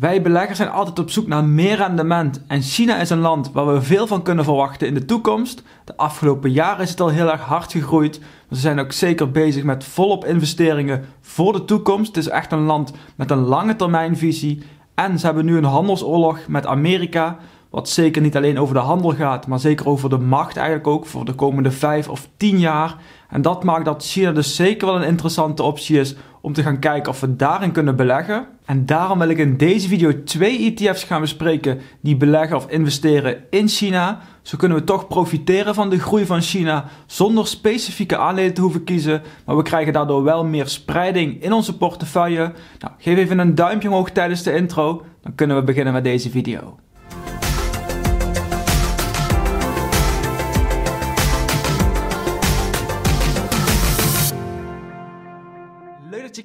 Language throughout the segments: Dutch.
Wij beleggers zijn altijd op zoek naar meer rendement en China is een land waar we veel van kunnen verwachten in de toekomst. De afgelopen jaren is het al heel erg hard gegroeid. Ze zijn ook zeker bezig met volop investeringen voor de toekomst. Het is echt een land met een lange termijnvisie. En ze hebben nu een handelsoorlog met Amerika, wat zeker niet alleen over de handel gaat, maar zeker over de macht eigenlijk ook voor de komende 5 of 10 jaar. En dat maakt dat China dus zeker wel een interessante optie is om te gaan kijken of we daarin kunnen beleggen. En daarom wil ik in deze video twee ETF's gaan bespreken die beleggen of investeren in China. Zo kunnen we toch profiteren van de groei van China zonder specifieke aandelen te hoeven kiezen, maar we krijgen daardoor wel meer spreiding in onze portefeuille. Nou, geef even een duimpje omhoog tijdens de intro, dan kunnen we beginnen met deze video.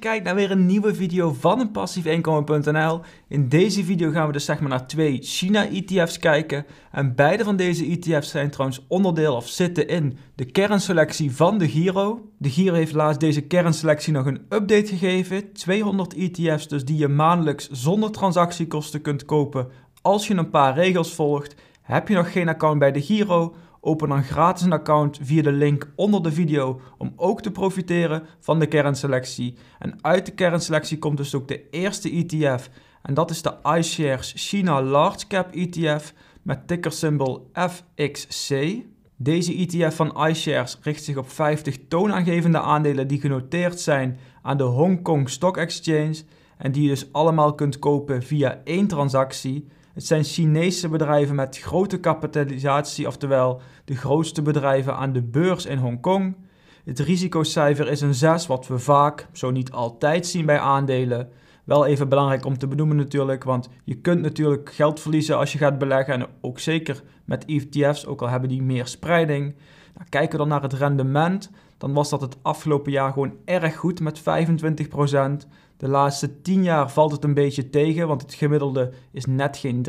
kijkt naar weer een nieuwe video van passiefinkomen.nl. In deze video gaan we dus zeg maar naar twee China-ETF's kijken. En beide van deze ETF's zijn trouwens onderdeel of zitten in de kernselectie van de Giro. De Giro heeft laatst deze kernselectie nog een update gegeven. 200 ETF's dus die je maandelijks zonder transactiekosten kunt kopen als je een paar regels volgt. Heb je nog geen account bij de Giro? Open dan gratis een account via de link onder de video om ook te profiteren van de kernselectie. En uit de kernselectie komt dus ook de eerste ETF en dat is de iShares China Large Cap ETF met tickersymbool FXC. Deze ETF van iShares richt zich op 50 toonaangevende aandelen die genoteerd zijn aan de Hong Kong Stock Exchange en die je dus allemaal kunt kopen via één transactie. Het zijn Chinese bedrijven met grote kapitalisatie, oftewel de grootste bedrijven aan de beurs in Hongkong. Het risicocijfer is een 6, wat we vaak, zo niet altijd, zien bij aandelen. Wel even belangrijk om te benoemen natuurlijk, want je kunt natuurlijk geld verliezen als je gaat beleggen. En ook zeker met ETF's, ook al hebben die meer spreiding. Nou, kijken we dan naar het rendement dan was dat het afgelopen jaar gewoon erg goed met 25%. De laatste 10 jaar valt het een beetje tegen, want het gemiddelde is net geen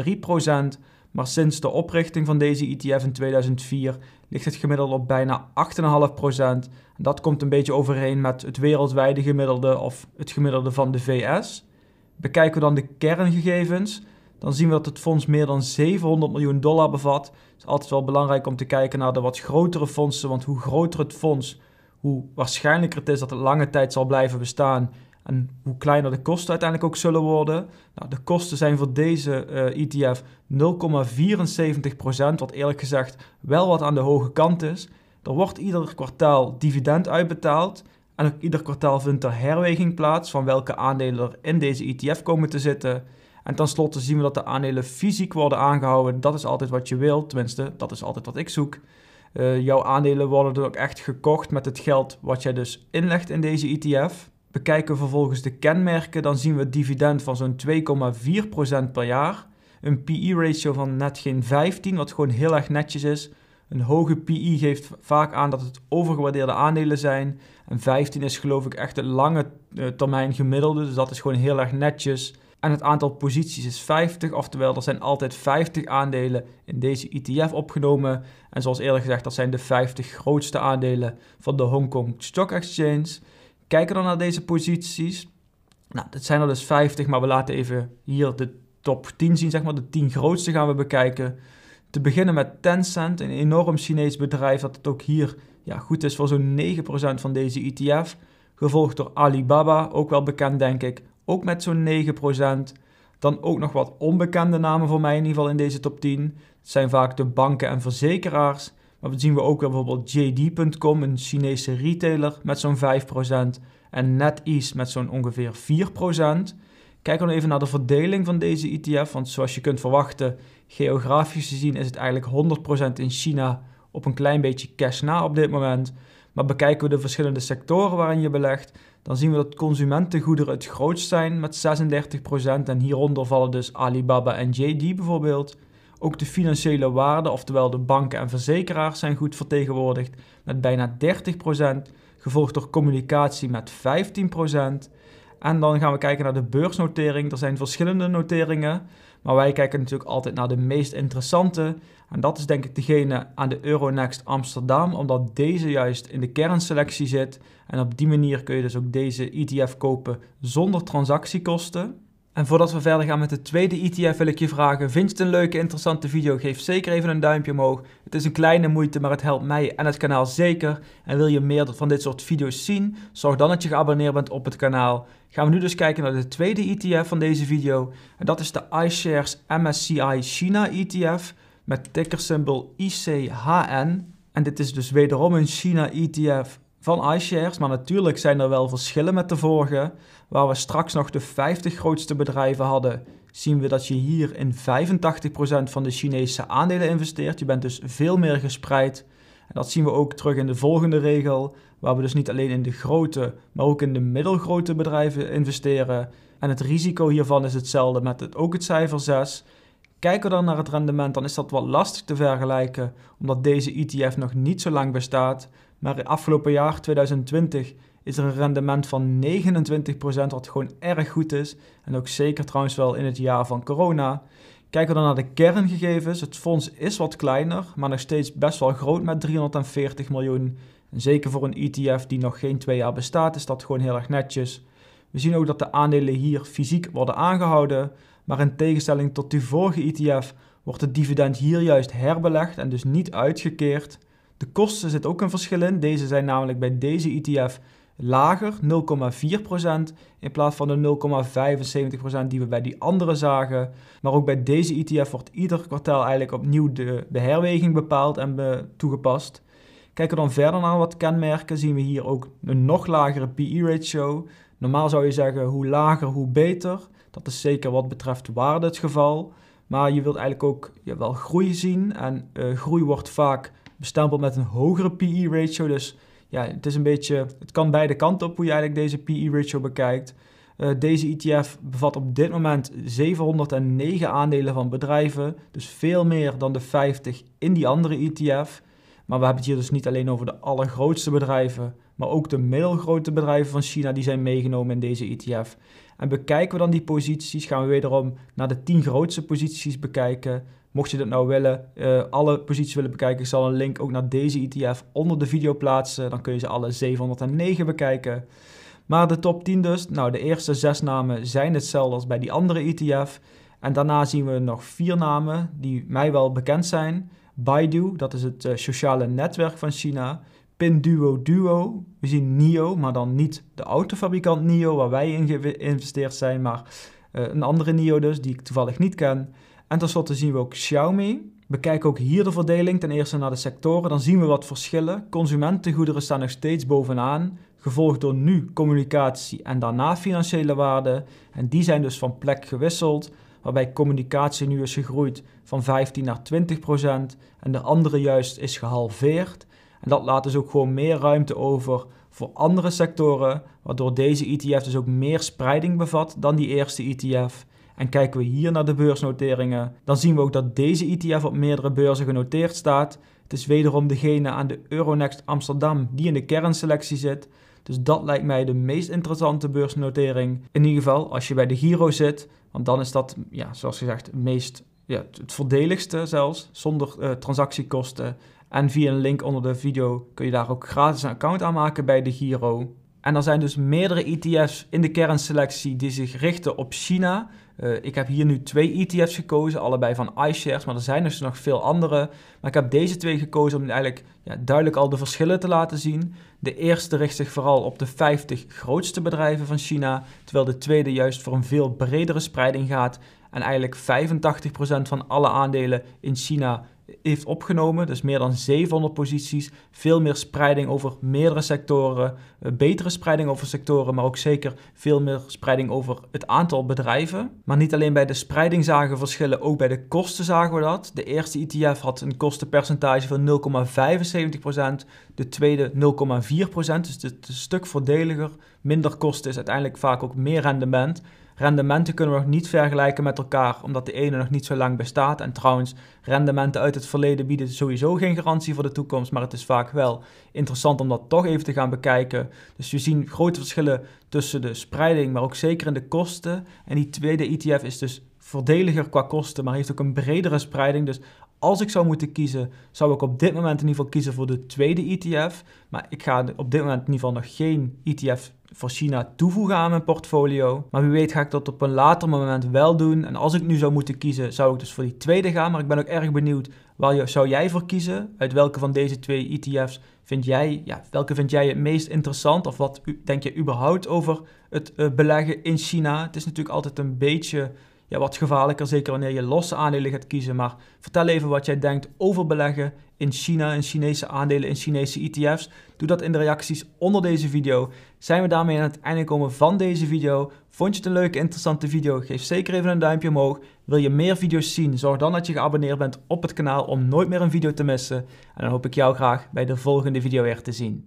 3%. Maar sinds de oprichting van deze ETF in 2004 ligt het gemiddelde op bijna 8,5%. Dat komt een beetje overeen met het wereldwijde gemiddelde of het gemiddelde van de VS. Bekijken we dan de kerngegevens, dan zien we dat het fonds meer dan 700 miljoen dollar bevat. Het is altijd wel belangrijk om te kijken naar de wat grotere fondsen, want hoe groter het fonds, hoe waarschijnlijker het is dat het lange tijd zal blijven bestaan en hoe kleiner de kosten uiteindelijk ook zullen worden. Nou, de kosten zijn voor deze uh, ETF 0,74%, wat eerlijk gezegd wel wat aan de hoge kant is. Er wordt ieder kwartaal dividend uitbetaald. En ook ieder kwartaal vindt er herweging plaats van welke aandelen er in deze ETF komen te zitten. En tenslotte zien we dat de aandelen fysiek worden aangehouden. Dat is altijd wat je wilt, tenminste, dat is altijd wat ik zoek. Uh, jouw aandelen worden dan ook echt gekocht met het geld wat jij dus inlegt in deze ETF. Bekijken we vervolgens de kenmerken, dan zien we dividend van zo'n 2,4% per jaar. Een PE-ratio van net geen 15, wat gewoon heel erg netjes is. Een hoge PI e geeft vaak aan dat het overgewaardeerde aandelen zijn. En 15 is geloof ik echt het lange eh, termijn gemiddelde. Dus dat is gewoon heel erg netjes. En het aantal posities is 50, oftewel er zijn altijd 50 aandelen in deze ETF opgenomen. En zoals eerder gezegd, dat zijn de 50 grootste aandelen van de Hong Kong Stock Exchange. Kijken dan naar deze posities. Nou, dat zijn er dus 50, maar we laten even hier de top 10 zien, zeg maar. De 10 grootste gaan we bekijken. Te beginnen met Tencent, een enorm Chinees bedrijf dat het ook hier ja, goed is voor zo'n 9% van deze ETF. Gevolgd door Alibaba, ook wel bekend denk ik, ook met zo'n 9%. Dan ook nog wat onbekende namen voor mij in ieder geval in deze top 10. zijn vaak de banken en verzekeraars. Maar dan zien we ook weer bijvoorbeeld JD.com, een Chinese retailer, met zo'n 5%. En NetEase met zo'n ongeveer 4%. Kijk dan even naar de verdeling van deze ETF. Want zoals je kunt verwachten, geografisch gezien is het eigenlijk 100% in China op een klein beetje cash na op dit moment. Maar bekijken we de verschillende sectoren waarin je belegt, dan zien we dat consumentengoederen het grootst zijn met 36% en hieronder vallen dus Alibaba en JD bijvoorbeeld. Ook de financiële waarden, oftewel de banken en verzekeraars, zijn goed vertegenwoordigd met bijna 30%, gevolgd door communicatie met 15%. En dan gaan we kijken naar de beursnotering. Er zijn verschillende noteringen, maar wij kijken natuurlijk altijd naar de meest interessante. En dat is denk ik degene aan de Euronext Amsterdam, omdat deze juist in de kernselectie zit. En op die manier kun je dus ook deze ETF kopen zonder transactiekosten. En voordat we verder gaan met de tweede ETF wil ik je vragen, vind je het een leuke, interessante video? Geef zeker even een duimpje omhoog. Het is een kleine moeite, maar het helpt mij en het kanaal zeker. En wil je meer van dit soort video's zien? Zorg dan dat je geabonneerd bent op het kanaal. Gaan we nu dus kijken naar de tweede ETF van deze video. En dat is de iShares MSCI China ETF met tickersymbol ICHN. En dit is dus wederom een China-ETF van iShares. Maar natuurlijk zijn er wel verschillen met de vorige. Waar we straks nog de 50 grootste bedrijven hadden, zien we dat je hier in 85% van de Chinese aandelen investeert. Je bent dus veel meer gespreid. En dat zien we ook terug in de volgende regel, waar we dus niet alleen in de grote, maar ook in de middelgrote bedrijven investeren. En het risico hiervan is hetzelfde met het, ook het cijfer 6. Kijken we dan naar het rendement, dan is dat wel lastig te vergelijken, omdat deze ETF nog niet zo lang bestaat. Maar afgelopen jaar, 2020, is er een rendement van 29%, wat gewoon erg goed is. En ook zeker trouwens wel in het jaar van corona. Kijken we dan naar de kerngegevens. Het fonds is wat kleiner, maar nog steeds best wel groot met 340 miljoen. En zeker voor een ETF die nog geen twee jaar bestaat, is dat gewoon heel erg netjes. We zien ook dat de aandelen hier fysiek worden aangehouden maar in tegenstelling tot die vorige ETF wordt het dividend hier juist herbelegd en dus niet uitgekeerd. De kosten zit ook een verschil in. Deze zijn namelijk bij deze ETF lager, 0,4% in plaats van de 0,75% die we bij die andere zagen. Maar ook bij deze ETF wordt ieder kwartaal eigenlijk opnieuw de, de herweging bepaald en toegepast. Kijken we dan verder naar wat kenmerken, zien we hier ook een nog lagere PE-ratio. Normaal zou je zeggen hoe lager hoe beter, dat is zeker wat betreft waarde het geval. Maar je wilt eigenlijk ook ja, wel groei zien. En eh, groei wordt vaak bestempeld met een hogere PE-ratio. Dus ja, het is een beetje, het kan beide kanten op hoe je eigenlijk deze PE-ratio bekijkt. Eh, deze ETF bevat op dit moment 709 aandelen van bedrijven, dus veel meer dan de 50 in die andere ETF. Maar we hebben het hier dus niet alleen over de allergrootste bedrijven, maar ook de middelgrote bedrijven van China die zijn meegenomen in deze ETF. En bekijken we dan die posities, gaan we wederom naar de 10 grootste posities bekijken. Mocht je dat nou willen, eh, alle posities willen bekijken, ik zal een link ook naar deze ETF onder de video plaatsen. Dan kun je ze alle 709 bekijken. Maar de top 10 dus, nou de eerste zes namen zijn hetzelfde als bij die andere ETF. En daarna zien we nog vier namen die mij wel bekend zijn. Baidu, dat is het eh, sociale netwerk van China. Pinduo Duo, we zien NIO, maar dan niet de autofabrikant NIO waar wij in geïnvesteerd zijn, maar eh, een andere NIO dus, die ik toevallig niet ken. En tenslotte zien we ook Xiaomi. We kijken ook hier de verdeling ten eerste naar de sectoren, dan zien we wat verschillen. Consumentengoederen staan nog steeds bovenaan, gevolgd door nu communicatie en daarna financiële waarden. En die zijn dus van plek gewisseld waarbij communicatie nu is gegroeid van 15 naar 20 procent en de andere juist is gehalveerd. En dat laat dus ook gewoon meer ruimte over voor andere sectoren, waardoor deze ETF dus ook meer spreiding bevat dan die eerste ETF. En kijken we hier naar de beursnoteringen, dan zien we ook dat deze ETF op meerdere beurzen genoteerd staat. Het is wederom degene aan de Euronext Amsterdam die in de kernselectie zit. Dus dat lijkt mij de meest interessante beursnotering. In ieder geval als je bij de Giro zit, want dan is dat, ja, zoals gezegd, het meest, ja, het voordeligste zelfs, zonder eh, transactiekosten. En via een link onder de video kun je daar ook gratis een account aanmaken bij de Giro. En er zijn dus meerdere ETF's in de kernselectie die zich richten op China. Eh, ik heb hier nu twee ETF's gekozen, allebei van iShares, maar er zijn dus nog veel andere. Maar ik heb deze twee gekozen om eigenlijk ja, duidelijk al de verschillen te laten zien. De eerste richt zich vooral op de 50 grootste bedrijven van China, terwijl de tweede juist voor een veel bredere spreiding gaat. En eigenlijk 85% van alle aandelen in China heeft opgenomen. Dus meer dan 700 posities, veel meer spreiding over meerdere sectoren, eh, betere spreiding over sectoren, maar ook zeker veel meer spreiding over het aantal bedrijven. Maar niet alleen bij de spreiding zagen verschillen, ook bij de kosten zagen we dat. De eerste ETF had een kostenpercentage van 0,75%, de tweede 0,4%, dus het is een stuk voordeliger. Minder kosten is uiteindelijk vaak ook meer rendement. Rendementen kunnen we nog niet vergelijken met elkaar, omdat de ene nog niet zo lang bestaat. En trouwens, rendementen uit het verleden bieden sowieso geen garantie voor de toekomst, maar het is vaak wel interessant om dat toch even te gaan bekijken. Dus we zien grote verschillen tussen de spreiding, maar ook zeker in de kosten. En die tweede ETF is dus voordeliger qua kosten, maar heeft ook een bredere spreiding. Dus als ik zou moeten kiezen, zou ik op dit moment in ieder geval kiezen voor de tweede ETF. Maar ik ga op dit moment in ieder geval nog geen ETF voor China toevoegen aan mijn portfolio. Maar wie weet ga ik dat op een later moment wel doen. En als ik nu zou moeten kiezen, zou ik dus voor die tweede gaan. Maar ik ben ook erg benieuwd, waar zou jij voor kiezen? Uit welke van deze twee ETF's vind jij, ja, welke vind jij het meest interessant? Of wat denk je überhaupt over het eh, beleggen in China? Het is natuurlijk altijd een beetje ja, wat gevaarlijker, zeker wanneer je losse aandelen gaat kiezen. Maar vertel even wat jij denkt over beleggen in China en Chinese aandelen in Chinese ETF's. Doe dat in de reacties onder deze video. Zijn we daarmee aan het einde komen van deze video? Vond je het een leuke, interessante video? Geef zeker even een duimpje omhoog. Wil je meer video's zien? Zorg dan dat je geabonneerd bent op het kanaal om nooit meer een video te missen. En dan hoop ik jou graag bij de volgende video weer te zien.